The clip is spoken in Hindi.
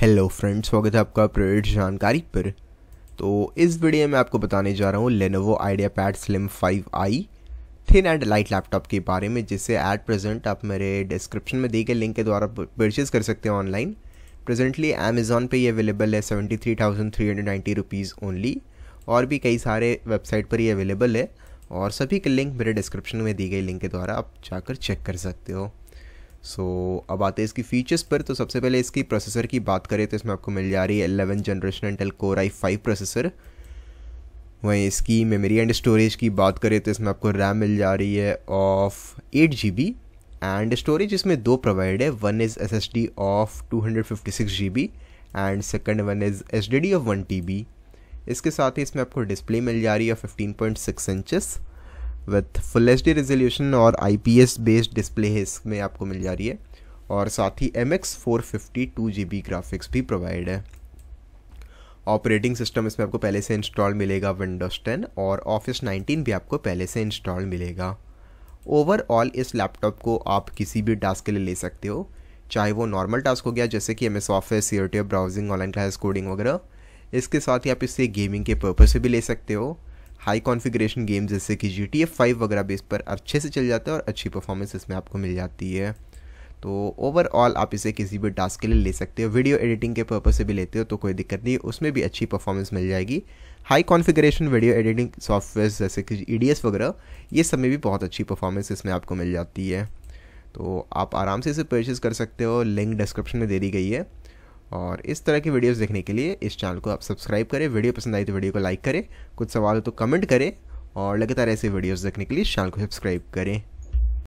हेलो फ्रेंड्स स्वागत है आपका प्रेरित जानकारी पर तो इस वीडियो में आपको बताने जा रहा हूँ Lenovo IdeaPad Slim 5i thin and light laptop के बारे में जिसे एट प्रेजेंट आप मेरे डिस्क्रिप्शन में दिए गए लिंक के द्वारा परचेज़ कर सकते हैं ऑनलाइन प्रेजेंटली अमेज़ॉन पे ये अवेलेबल है seventy three thousand three hundred ninety rupees only और भी कई सारे वेबसाइट पर ये अवेलेबल है और सभी के लिंक मेरे डिस्क्रिप्शन में दी गई लिंक के द्वारा आप जाकर चेक कर सकते हो सो so, अब आते हैं इसकी फीचर्स पर तो सबसे पहले इसकी प्रोसेसर की बात करें तो इसमें आपको मिल जा रही है eleven generation Intel Core i five processor वहीं इसकी मेमोरी एंड स्टोरेज की बात करें तो इसमें आपको रैम मिल जा रही है of eight G B and storage इसमें दो प्रोवाइड है one is S S D of two hundred fifty six G B and second one is S D D of one T B इसके साथ ही इसमें आपको डिस्प्ले मिल जा रही है fifteen point six inches with full H D resolution और I P S based display है इसमें आपको मिल जा रही है और साथ ही M X four fifty two G B graphics भी प्रोवाइड है ऑपरेटिंग सिस्टम इसमें आपको पहले से इंस्टॉल मिलेगा विंडोज़ टेन और ऑफिस नाइनटीन भी आपको पहले से इंस्टॉल मिलेगा ओवरऑल इस लैपटॉप को आप किसी भी टास्क के लिए ले सकते हो चाहे वो नॉर्मल टास्क हो गया जैसे कि M S office C browsing online class coding वगैरह इसके साथ ही आप इसे गेमिंग के पर्पज़ से भी ले सकते हो हाई कॉन्फिग्रेशन गेम्स जैसे कि जी टी एफ फाइव वगैरह बेस पर अच्छे से चल जाता है और अच्छी परफॉर्मेंस इसमें आपको मिल जाती है तो ओवरऑल आप इसे किसी भी टास्क के लिए ले सकते हो वीडियो एडिटिंग के पर्पज़ से भी लेते हो तो कोई दिक्कत नहीं उसमें भी अच्छी परफॉर्मेंस मिल जाएगी high configuration video editing software जैसे कि ई e वगैरह ये सब में भी बहुत अच्छी परफॉर्मेंस इसमें आपको मिल जाती है तो आप आराम से इसे परचेज़ कर सकते हो लिंक डिस्क्रिप्शन में दे दी गई है और इस तरह की वीडियोस देखने के लिए इस चैनल को आप सब्सक्राइब करें वीडियो पसंद आई तो वीडियो को लाइक करें कुछ सवाल हो तो कमेंट करें और लगातार ऐसे वीडियोस देखने के लिए चैनल को सब्सक्राइब करें